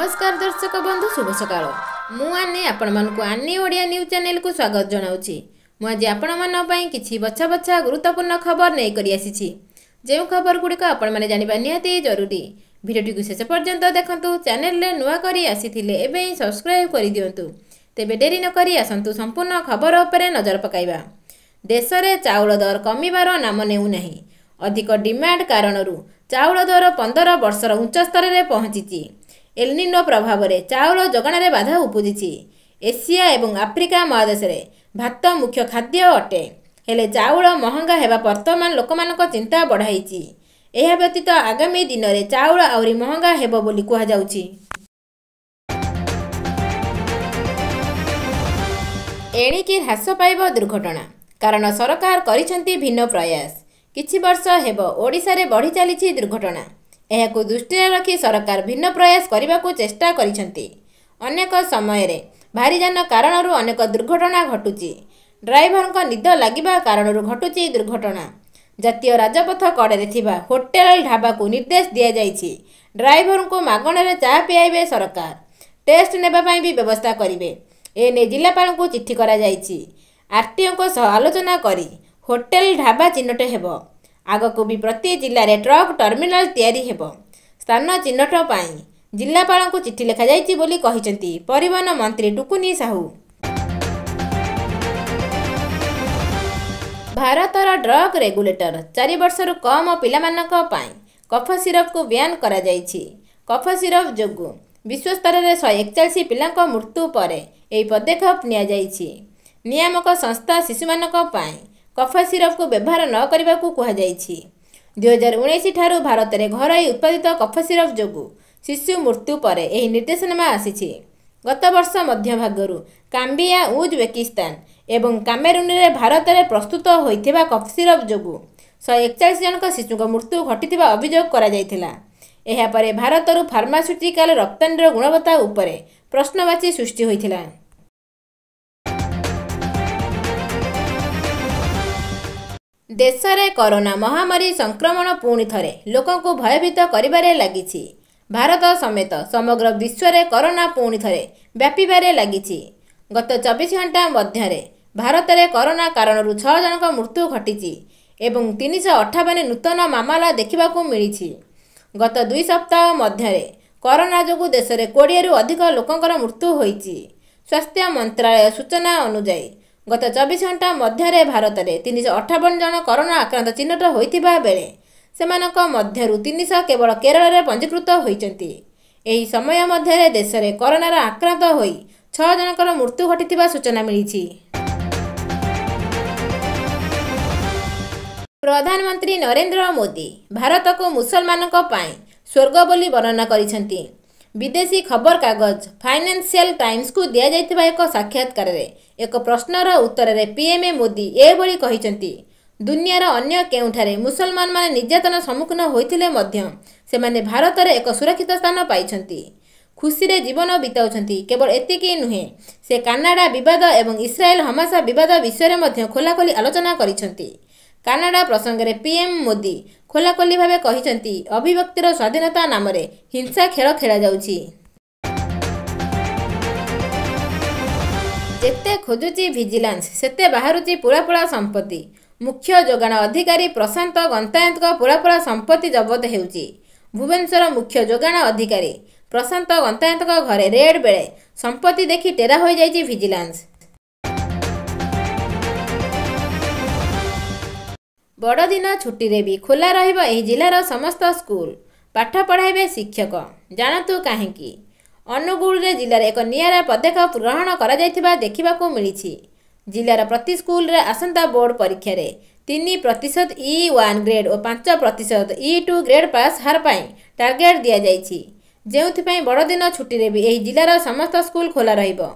ନମସ୍କାର ଦର୍ଶକ ବନ୍ଧୁ ଶୁଭ ସକାଳ ମୁଁ ଆନି ଆପଣମାନଙ୍କୁ ଆନି ଓଡ଼ିଆ ନ୍ୟୁଜ୍ ଚ୍ୟାନେଲକୁ ସ୍ୱାଗତ ଜଣାଉଛି ମୁଁ ଆଜି ଆପଣମାନଙ୍କ ପାଇଁ କିଛି ବଛା ବଛା ଗୁରୁତ୍ୱପୂର୍ଣ୍ଣ ଖବର ନେଇକରି ଆସିଛି ଯେଉଁ ଖବର ଗୁଡ଼ିକ ଆପଣମାନେ ଜାଣିବା ନିହାତି ଜରୁରୀ ଭିଡ଼ିଓଟିକୁ ଶେଷ ପର୍ଯ୍ୟନ୍ତ ଦେଖନ୍ତୁ ଚ୍ୟାନେଲରେ ନୂଆ କରି ଆସିଥିଲେ ଏବେ ହିଁ ସବସ୍କ୍ରାଇବ୍ କରିଦିଅନ୍ତୁ ତେବେ ଡେରି ନ କରି ଆସନ୍ତୁ ସମ୍ପୂର୍ଣ୍ଣ ଖବର ଉପରେ ନଜର ପକାଇବା ଦେଶରେ ଚାଉଳ ଦର କମିବାର ନାମ ନେଉନାହିଁ ଅଧିକ ଡିମାଣ୍ଡ କାରଣରୁ ଚାଉଳ ଦର ପନ୍ଦର ବର୍ଷର ଉଚ୍ଚସ୍ତରରେ ପହଞ୍ଚିଛି ଏଲନିନୋ ପ୍ରଭାବରେ ଚାଉଳ ଯୋଗାଣରେ ବାଧା ଉପୁଜିଛି ଏସିଆ ଏବଂ ଆଫ୍ରିକା ମହାଦେଶରେ ଭାତ ମୁଖ୍ୟ ଖାଦ୍ୟ ଅଟେ ହେଲେ ଚାଉଳ ମହଙ୍ଗା ହେବା ବର୍ତ୍ତମାନ ଲୋକମାନଙ୍କ ଚିନ୍ତା ବଢ଼ାଇଛି ଏହା ବ୍ୟତୀତ ଆଗାମୀ ଦିନରେ ଚାଉଳ ଆହୁରି ମହଙ୍ଗା ହେବ ବୋଲି କୁହାଯାଉଛି ଏଣିକି ହ୍ରାସ ପାଇବ ଦୁର୍ଘଟଣା କାରଣ ସରକାର କରିଛନ୍ତି ଭିନ୍ନ ପ୍ରୟାସ କିଛି ବର୍ଷ ହେବ ଓଡ଼ିଶାରେ ବଢ଼ି ଚାଲିଛି ଦୁର୍ଘଟଣା ଏହାକୁ ଦୃଷ୍ଟିରେ ରଖି ସରକାର ଭିନ୍ନ ପ୍ରୟାସ କରିବାକୁ ଚେଷ୍ଟା କରିଛନ୍ତି ଅନେକ ସମୟରେ ଭାରିଯାନ କାରଣରୁ ଅନେକ ଦୁର୍ଘଟଣା ଘଟୁଛି ଡ୍ରାଇଭରଙ୍କ ନିଦ ଲାଗିବା କାରଣରୁ ଘଟୁଛି ଦୁର୍ଘଟଣା ଜାତୀୟ ରାଜପଥ କଡ଼ରେ ଥିବା ହୋଟେଲ ଢାବାକୁ ନିର୍ଦ୍ଦେଶ ଦିଆଯାଇଛି ଡ୍ରାଇଭରଙ୍କୁ ମାଗଣାରେ ଚା' ପିଆଇବେ ସରକାର ଟେଷ୍ଟ ନେବା ପାଇଁ ବି ବ୍ୟବସ୍ଥା କରିବେ ଏ ନେଇ ଜିଲ୍ଲାପାଳଙ୍କୁ ଚିଠି କରାଯାଇଛି ଆର୍ଟିଓଙ୍କ ସହ ଆଲୋଚନା କରି ହୋଟେଲ ଢାବା ଚିହ୍ନଟ ହେବ ଆଗକୁ ବି ପ୍ରତି ଜିଲ୍ଲାରେ ଟ୍ରକ୍ ଟର୍ମିନାଲ୍ ତିଆରି ହେବ ସ୍ଥାନ ଚିହ୍ନଟ ପାଇଁ ଜିଲ୍ଲାପାଳଙ୍କୁ ଚିଠି ଲେଖାଯାଇଛି ବୋଲି କହିଛନ୍ତି ପରିବହନ ମନ୍ତ୍ରୀ ଟୁକୁନି ସାହୁ ଭାରତର ଡ୍ରଗ୍ ରେଗୁଲେଟର ଚାରି ବର୍ଷରୁ କମ୍ ପିଲାମାନଙ୍କ ପାଇଁ କଫ ସିରପ୍କୁ ବ୍ୟାନ୍ କରାଯାଇଛି କଫ ସିରପ୍ ଯୋଗୁଁ ବିଶ୍ୱସ୍ତରରେ ଶହେ ଏକଚାଳିଶ ପିଲାଙ୍କ ମୃତ୍ୟୁ ପରେ ଏହି ପଦକ୍ଷେପ ନିଆଯାଇଛି ନିୟାମକ ସଂସ୍ଥା ଶିଶୁମାନଙ୍କ ପାଇଁ କଫ ସିରପକୁ ବ୍ୟବହାର ନ କରିବାକୁ କୁହାଯାଇଛି ଦୁଇହଜାର ଉଣେଇଶ ଠାରୁ ଭାରତରେ ଘରୋଇ ଉତ୍ପାଦିତ କଫ ସିରପ ଯୋଗୁଁ ଶିଶୁ ମୃତ୍ୟୁ ପରେ ଏହି ନିର୍ଦ୍ଦେଶନାମା ଆସିଛି ଗତବର୍ଷ ମଧ୍ୟଭାଗରୁ କାମ୍ବିଆ ଉଜବେକିସ୍ତାନ ଏବଂ କାମେରୁନରେ ଭାରତରେ ପ୍ରସ୍ତୁତ ହୋଇଥିବା କଫ ସିରପ ଯୋଗୁଁ ଶହେ ଏକଚାଳିଶ ଜଣଙ୍କ ଶିଶୁଙ୍କ ମୃତ୍ୟୁ ଘଟିଥିବା ଅଭିଯୋଗ କରାଯାଇଥିଲା ଏହାପରେ ଭାରତରୁ ଫାର୍ମାସ୍ୟୁଟିକାଲ ରପ୍ତାନୀର ଗୁଣବତ୍ତା ଉପରେ ପ୍ରଶ୍ନବାଚୀ ସୃଷ୍ଟି ହୋଇଥିଲା ଦେଶରେ କରୋନା ମହାମାରୀ ସଂକ୍ରମଣ ପୁଣି ଥରେ ଲୋକଙ୍କୁ ଭୟଭୀତ କରିବାରେ ଲାଗିଛି ଭାରତ ସମେତ ସମଗ୍ର ବିଶ୍ୱରେ କରୋନା ପୁଣି ଥରେ ବ୍ୟାପିବାରେ ଲାଗିଛି ଗତ ଚବିଶ ଘଣ୍ଟା ମଧ୍ୟରେ ଭାରତରେ କରୋନା କାରଣରୁ ଛଅ ଜଣଙ୍କ ମୃତ୍ୟୁ ଘଟିଛି ଏବଂ ତିନିଶହ ଅଠାବନ ନୂତନ ମାମଲା ଦେଖିବାକୁ ମିଳିଛି ଗତ ଦୁଇ ସପ୍ତାହ ମଧ୍ୟରେ କରୋନା ଯୋଗୁଁ ଦେଶରେ କୋଡ଼ିଏରୁ ଅଧିକ ଲୋକଙ୍କର ମୃତ୍ୟୁ ହୋଇଛି ସ୍ୱାସ୍ଥ୍ୟ ମନ୍ତ୍ରାଳୟ ସୂଚନା ଅନୁଯାୟୀ ଗତ ଚବିଶ ଘଣ୍ଟା ମଧ୍ୟରେ ଭାରତରେ ତିନିଶହ ଅଠାବନ ଜଣ କରୋନା ଆକ୍ରାନ୍ତ ଚିହ୍ନଟ ହୋଇଥିବା ବେଳେ ସେମାନଙ୍କ ମଧ୍ୟରୁ ତିନିଶହ କେବଳ କେରଳରେ ପଞ୍ଜୀକୃତ ହୋଇଛନ୍ତି ଏହି ସମୟ ମଧ୍ୟରେ ଦେଶରେ କରୋନାର ଆକ୍ରାନ୍ତ ହୋଇ ଛଅ ଜଣଙ୍କର ମୃତ୍ୟୁ ଘଟିଥିବା ସୂଚନା ମିଳିଛି ପ୍ରଧାନମନ୍ତ୍ରୀ ନରେନ୍ଦ୍ର ମୋଦି ଭାରତକୁ ମୁସଲମାନଙ୍କ ପାଇଁ ସ୍ୱର୍ଗ ବୋଲି ବର୍ଣ୍ଣନା କରିଛନ୍ତି ବିଦେଶୀ ଖବରକାଗଜ ଫାଇନାନ୍ସିଆଲ ଟାଇମ୍ସକୁ ଦିଆଯାଇଥିବା ଏକ ସାକ୍ଷାତକାରରେ ଏକ ପ୍ରଶ୍ନର ଉତ୍ତରରେ ପିଏମ୍ଏ ମୋଦି ଏଭଳି କହିଛନ୍ତି ଦୁନିଆର ଅନ୍ୟ କେଉଁଠାରେ ମୁସଲମାନମାନେ ନିର୍ଯାତନା ସମ୍ମୁଖୀନ ହୋଇଥିଲେ ମଧ୍ୟ ସେମାନେ ଭାରତରେ ଏକ ସୁରକ୍ଷିତ ସ୍ଥାନ ପାଇଛନ୍ତି ଖୁସିରେ ଜୀବନ ବିତାଉଛନ୍ତି କେବଳ ଏତିକି ନୁହେଁ ସେ କାନାଡ଼ା ବିବାଦ ଏବଂ ଇସ୍ରାଏଲ ହମାସା ବିବାଦ ବିଷୟରେ ମଧ୍ୟ ଖୋଲାଖୋଲି ଆଲୋଚନା କରିଛନ୍ତି କାନାଡ଼ା ପ୍ରସଙ୍ଗରେ ପିଏମ୍ ମୋଦି ଖୋଲାଖୋଲି ଭାବେ କହିଛନ୍ତି ଅଭିବ୍ୟକ୍ତିର ସ୍ୱାଧୀନତା ନାମରେ ହିଂସା ଖେଳ ଖେଳାଯାଉଛି ଯେତେ ଖୋଜୁଛି ଭିଜିଲାନ୍ସ ସେତେ ବାହାରୁଛି ପୁଳାପୁଳା ସମ୍ପତ୍ତି ମୁଖ୍ୟ ଯୋଗାଣ ଅଧିକାରୀ ପ୍ରଶାନ୍ତ ଗନ୍ତାୟତଙ୍କ ପୁଳାପୁଳା ସମ୍ପତ୍ତି ଜବତ ହେଉଛି ଭୁବନେଶ୍ୱର ମୁଖ୍ୟ ଯୋଗାଣ ଅଧିକାରୀ ପ୍ରଶାନ୍ତ ଗନ୍ତାୟତଙ୍କ ଘରେ ରେଡ୍ ବେଳେ ସମ୍ପତ୍ତି ଦେଖି ଟେରା ହୋଇଯାଇଛି ଭିଜିଲାନ୍ସ ବଡ଼ଦିନ ଛୁଟିରେ ବି ଖୋଲା ରହିବ ଏହି ଜିଲ୍ଲାର ସମସ୍ତ ସ୍କୁଲ ପାଠ ପଢ଼ାଇବେ ଶିକ୍ଷକ ଜାଣନ୍ତୁ କାହିଁକି ଅନୁଗୁଳରେ ଜିଲ୍ଲାରେ ଏକ ନିଆରା ପଦକ୍ଷେପ ଗ୍ରହଣ କରାଯାଇଥିବା ଦେଖିବାକୁ ମିଳିଛି ଜିଲ୍ଲାର ପ୍ରତି ସ୍କୁଲରେ ଆସନ୍ତା ବୋର୍ଡ଼ ପରୀକ୍ଷାରେ ତିନି ପ୍ରତିଶତ ଇ ୱାନ୍ ଗ୍ରେଡ୍ ଓ ପାଞ୍ଚ ପ୍ରତିଶତ ଇ ଟୁ ଗ୍ରେଡ୍ ପାସ୍ ହାର ପାଇଁ ଟାର୍ଗେଟ୍ ଦିଆଯାଇଛି ଯେଉଁଥିପାଇଁ ବଡ଼ଦିନ ଛୁଟିରେ ବି ଏହି ଜିଲ୍ଲାର ସମସ୍ତ ସ୍କୁଲ ଖୋଲା ରହିବ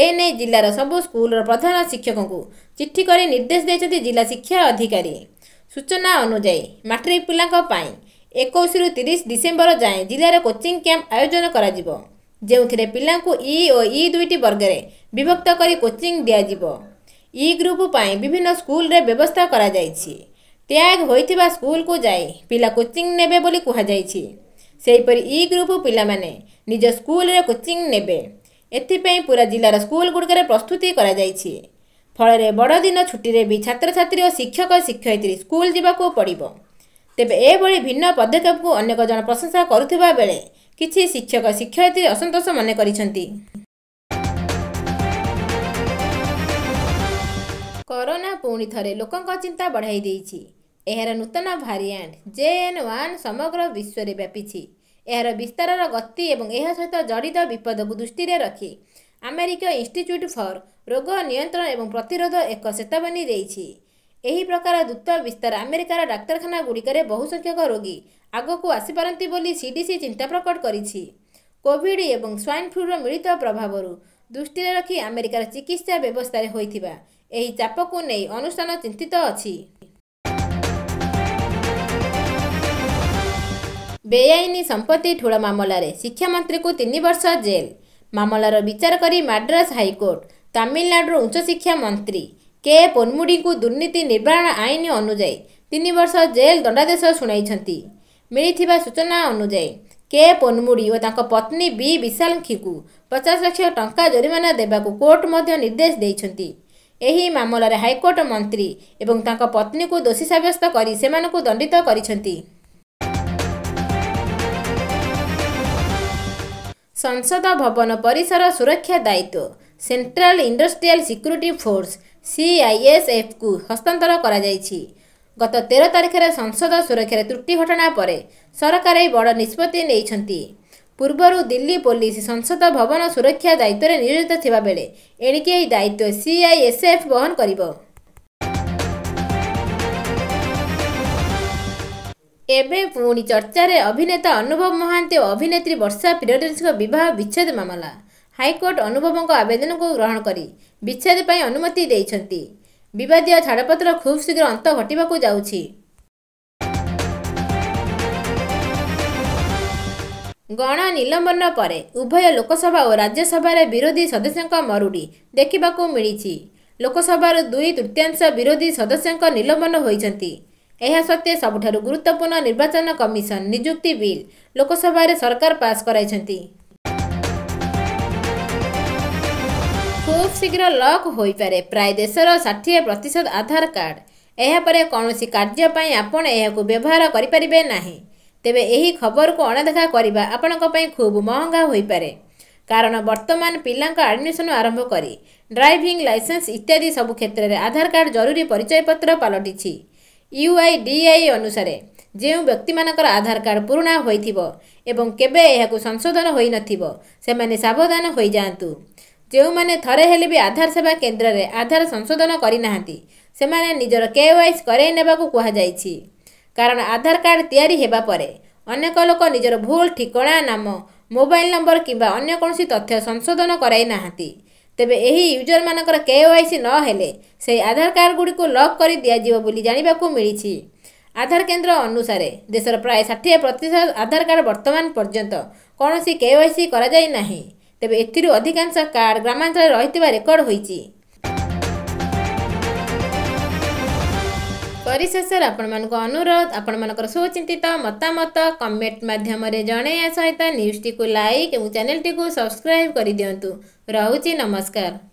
ଏ ନେଇ ଜିଲ୍ଲାର ସବୁ ସ୍କୁଲର ପ୍ରଧାନ ଶିକ୍ଷକଙ୍କୁ ଚିଠି କରି ନିର୍ଦ୍ଦେଶ ଦେଇଛନ୍ତି ଜିଲ୍ଲା ଶିକ୍ଷା ଅଧିକାରୀ ସୂଚନା ଅନୁଯାୟୀ ମାଟ୍ରିକ ପିଲାଙ୍କ ପାଇଁ ଏକୋଇଶରୁ ତିରିଶ ଡିସେମ୍ବର ଯାଏଁ ଜିଲ୍ଲାରେ କୋଚିଂ କ୍ୟାମ୍ପ ଆୟୋଜନ କରାଯିବ ଯେଉଁଥିରେ ପିଲାଙ୍କୁ ଇ ଓ ଇ ଦୁଇଟି ବର୍ଗରେ ବିଭକ୍ତ କରି କୋଚିଂ ଦିଆଯିବ ଇ ଗ୍ରୁପ ପାଇଁ ବିଭିନ୍ନ ସ୍କୁଲରେ ବ୍ୟବସ୍ଥା କରାଯାଇଛି ଟ୍ୟାଗ୍ ହୋଇଥିବା ସ୍କୁଲକୁ ଯାଇ ପିଲା କୋଚିଂ ନେବେ ବୋଲି କୁହାଯାଇଛି ସେହିପରି ଇ ଗ୍ରୁପ ପିଲାମାନେ ନିଜ ସ୍କୁଲରେ କୋଚିଂ ନେବେ ଏଥିପାଇଁ ପୁରା ଜିଲ୍ଲାର ସ୍କୁଲ ଗୁଡ଼ିକରେ ପ୍ରସ୍ତୁତି କରାଯାଇଛି ଫଳରେ ବଡ଼ଦିନ ଛୁଟିରେ ବି ଛାତ୍ରଛାତ୍ରୀ ଓ ଶିକ୍ଷକ ଶିକ୍ଷୟିତ୍ରୀ ସ୍କୁଲ ଯିବାକୁ ପଡ଼ିବ ତେବେ ଏଭଳି ଭିନ୍ନ ପଦକ୍ଷେପକୁ ଅନେକ ଜଣ ପ୍ରଶଂସା କରୁଥିବା ବେଳେ କିଛି ଶିକ୍ଷକ ଶିକ୍ଷୟିତ୍ରୀ ଅସନ୍ତୋଷ ମନେ କରିଛନ୍ତି କରୋନା ପୁଣି ଥରେ ଲୋକଙ୍କ ଚିନ୍ତା ବଢ଼ାଇ ଦେଇଛି ଏହାର ନୂତନ ଭାରିଆଣ୍ଟ ଜେଏନ୍ ୱାନ୍ ସମଗ୍ର ବିଶ୍ୱରେ ବ୍ୟାପିଛି ଏହାର ବିସ୍ତାରର ଗତି ଏବଂ ଏହା ସହିତ ଜଡ଼ିତ ବିପଦକୁ ଦୃଷ୍ଟିରେ ରଖି ଆମେରିକୀୟ ଇନଷ୍ଟିଚ୍ୟୁଟ୍ ଫର୍ ରୋଗ ନିୟନ୍ତ୍ରଣ ଏବଂ ପ୍ରତିରୋଧ ଏକ ଚେତାବନୀ ଦେଇଛି ଏହି ପ୍ରକାର ଦ୍ରୁତ ବିସ୍ତାର ଆମେରିକାର ଡାକ୍ତରଖାନାଗୁଡ଼ିକରେ ସଂଖ୍ୟକ ରୋଗୀ ଆଗକୁ ଆସିପାରନ୍ତି ବୋଲି ସି ଡି ସି ଚିନ୍ତା ପ୍ରକଟ କରିଛି କୋଭିଡ଼ ଏବଂ ସ୍ୱାଇନ୍ ଫ୍ଲୁର ମିଳିତ ପ୍ରଭାବରୁ ଦୃଷ୍ଟିରେ ରଖି ଆମେରିକାର ଚିକିତ୍ସା ବ୍ୟବସ୍ଥାରେ ହୋଇଥିବା ଏହି ଚାପକୁ ନେଇ ଅନୁଷ୍ଠାନ ଚିନ୍ତିତ ଅଛି ବେଆଇନ ସମ୍ପତ୍ତି ଠୁଳ ମାମଲାରେ ଶିକ୍ଷାମନ୍ତ୍ରୀଙ୍କୁ ତିନି ବର୍ଷ ଜେଲ୍ ମାମଲାର ବିଚାର କରି ମାଡ୍ରାସ୍ ହାଇକୋର୍ଟ ତାମିଲନାଡ଼ୁର ଉଚ୍ଚଶିକ୍ଷା ମନ୍ତ୍ରୀ କେ ପୋନ୍ମୁଡ଼ିଙ୍କୁ ଦୁର୍ନୀତି ନିବାରଣ ଆଇନ ଅନୁଯାୟୀ ତିନି ବର୍ଷ ଜେଲ୍ ଦଣ୍ଡାଦେଶ ଶୁଣାଇଛନ୍ତି ମିଳିଥିବା ସୂଚନା ଅନୁଯାୟୀ କେ ପୋନ୍ମୁଡ଼ି ଓ ତାଙ୍କ ପତ୍ନୀ ବି ବିଶାଲଙ୍କୀଙ୍କୁ ପଚାଶ ଲକ୍ଷ ଟଙ୍କା ଜରିମାନା ଦେବାକୁ କୋର୍ଟ ମଧ୍ୟ ନିର୍ଦ୍ଦେଶ ଦେଇଛନ୍ତି ଏହି ମାମଲାରେ ହାଇକୋର୍ଟ ମନ୍ତ୍ରୀ ଏବଂ ତାଙ୍କ ପତ୍ନୀଙ୍କୁ ଦୋଷୀ ସାବ୍ୟସ୍ତ କରି ସେମାନଙ୍କୁ ଦଣ୍ଡିତ କରିଛନ୍ତି ସଂସଦ ଭବନ ପରିସର ସୁରକ୍ଷା ଦାୟିତ୍ୱ ସେଣ୍ଟ୍ରାଲ ଇଣ୍ଡଷ୍ଟ୍ରିଆଲ ସିକ୍ୟୁରିଟି ଫୋର୍ସ ସିଆଇଏସ୍ଏଫ୍କୁ ହସ୍ତାନ୍ତର କରାଯାଇଛି ଗତ ତେର ତାରିଖରେ ସଂସଦ ସୁରକ୍ଷାରେ ତ୍ରୁଟି ଘଟଣା ପରେ ସରକାର ଏହି ବଡ଼ ନିଷ୍ପତ୍ତି ନେଇଛନ୍ତି ପୂର୍ବରୁ ଦିଲ୍ଲୀ ପୋଲିସ ସଂସଦ ଭବନ ସୁରକ୍ଷା ଦାୟିତ୍ୱରେ ନିୟୋଜିତ ଥିବାବେଳେ ଏଣିକି ଏହି ଦାୟିତ୍ୱ ସିଆଇଏସ୍ଏଫ୍ ବହନ କରିବ ଏବେ ପୁଣି ଚର୍ଚ୍ଚାରେ ଅଭିନେତା ଅନୁଭବ ମହାନ୍ତି ଓ ଅଭିନେତ୍ରୀ ବର୍ଷା ପ୍ରିୟଦର୍ଶୀଙ୍କ ବିବାହ ବିଚ୍ଛେଦ ମାମଲା ହାଇକୋର୍ଟ ଅନୁଭବଙ୍କ ଆବେଦନକୁ ଗ୍ରହଣ କରି ବିଚ୍ଛେଦ ପାଇଁ ଅନୁମତି ଦେଇଛନ୍ତି ବିବାଦୀୟ ଛାଡ଼ପତ୍ର ଖୁବ୍ ଶୀଘ୍ର ଅନ୍ତ ଘଟିବାକୁ ଯାଉଛି ଗଣ ନିଲମ୍ବନ ପରେ ଉଭୟ ଲୋକସଭା ଓ ରାଜ୍ୟସଭାରେ ବିରୋଧୀ ସଦସ୍ୟଙ୍କ ମରୁଡ଼ି ଦେଖିବାକୁ ମିଳିଛି ଲୋକସଭାରୁ ଦୁଇ ତୃତୀୟାଂଶ ବିରୋଧୀ ସଦସ୍ୟଙ୍କ ନିଲମ୍ବନ ହୋଇଛନ୍ତି ଏହା ସତ୍ତ୍ୱେ ସବୁଠାରୁ ଗୁରୁତ୍ୱପୂର୍ଣ୍ଣ ନିର୍ବାଚନ କମିଶନ ନିଯୁକ୍ତି ବିଲ୍ ଲୋକସଭାରେ ସରକାର ପାସ୍ କରାଇଛନ୍ତି ଖୁବ୍ ଶୀଘ୍ର ଲକ୍ ହୋଇପାରେ ପ୍ରାୟ ଦେଶର ଷାଠିଏ ପ୍ରତିଶତ ଆଧାର କାର୍ଡ ଏହାପରେ କୌଣସି କାର୍ଯ୍ୟ ପାଇଁ ଆପଣ ଏହାକୁ ବ୍ୟବହାର କରିପାରିବେ ନାହିଁ ତେବେ ଏହି ଖବରକୁ ଅଣଦେଖା କରିବା ଆପଣଙ୍କ ପାଇଁ ଖୁବ୍ ମହଙ୍ଗା ହୋଇପାରେ କାରଣ ବର୍ତ୍ତମାନ ପିଲାଙ୍କ ଆଡ଼ମିସନ୍ ଆରମ୍ଭ କରି ଡ୍ରାଇଭିଂ ଲାଇସେନ୍ସ ଇତ୍ୟାଦି ସବୁ କ୍ଷେତ୍ରରେ ଆଧାର କାର୍ଡ ଜରୁରୀ ପରିଚୟପତ୍ର ପାଲଟିଛି ଡି ଆଇ ଅନୁସାରେ ଯେଉଁ ବ୍ୟକ୍ତିମାନଙ୍କର ଆଧାର କାର୍ଡ଼ ପୁରୁଣା ହୋଇଥିବ ଏବଂ କେବେ ଏହାକୁ ସଂଶୋଧନ ହୋଇନଥିବ ସେମାନେ ସାବଧାନ ହୋଇଯାଆନ୍ତୁ ଯେଉଁମାନେ ଥରେ ହେଲେ ବି ଆଧାର ସେବା କେନ୍ଦ୍ରରେ ଆଧାର ସଂଶୋଧନ କରିନାହାନ୍ତି ସେମାନେ ନିଜର କେ କେୱାଇସ କରାଇ ନେବାକୁ କୁହାଯାଇଛି କାରଣ ଆଧାର କାର୍ଡ଼ ତିଆରି ହେବା ପରେ ଅନେକ ଲୋକ ନିଜର ଭୁଲ ଠିକଣା ନାମ ମୋବାଇଲ ନମ୍ବର କିମ୍ବା ଅନ୍ୟ କୌଣସି ତଥ୍ୟ ସଂଶୋଧନ କରାଇ ନାହାନ୍ତି ତେବେ ଏହି ୟୁଜରମାନଙ୍କର କେ ୱାଇ ସି ନହେଲେ ସେହି ଆଧାର କାର୍ଡ଼ଗୁଡ଼ିକୁ ଲକ୍ କରି ଦିଆଯିବ ବୋଲି ଜାଣିବାକୁ ମିଳିଛି ଆଧାର କେନ୍ଦ୍ର ଅନୁସାରେ ଦେଶର ପ୍ରାୟ ଷାଠିଏ ପ୍ରତିଶତ ଆଧାର କାର୍ଡ଼ ବର୍ତ୍ତମାନ ପର୍ଯ୍ୟନ୍ତ କୌଣସି କେ ୱାଇ ସି କରାଯାଇ ନାହିଁ ତେବେ ଏଥିରୁ ଅଧିକାଂଶ କାର୍ଡ଼ ଗ୍ରାମାଞ୍ଚଳରେ ରହିଥିବା ରେକର୍ଡ଼ ହୋଇଛି ପରିଶେଷରେ ଆପଣମାନଙ୍କ ଅନୁରୋଧ ଆପଣମାନଙ୍କର ସୁଚିନ୍ତିତ ମତାମତ କମେଣ୍ଟ ମାଧ୍ୟମରେ ଜଣାଇବା ସହିତ ନ୍ୟୁଜ୍ଟିକୁ ଲାଇକ୍ ଏବଂ ଚ୍ୟାନେଲ୍ଟିକୁ ସବସ୍କ୍ରାଇବ୍ କରିଦିଅନ୍ତୁ ରହୁଛି ନମସ୍କାର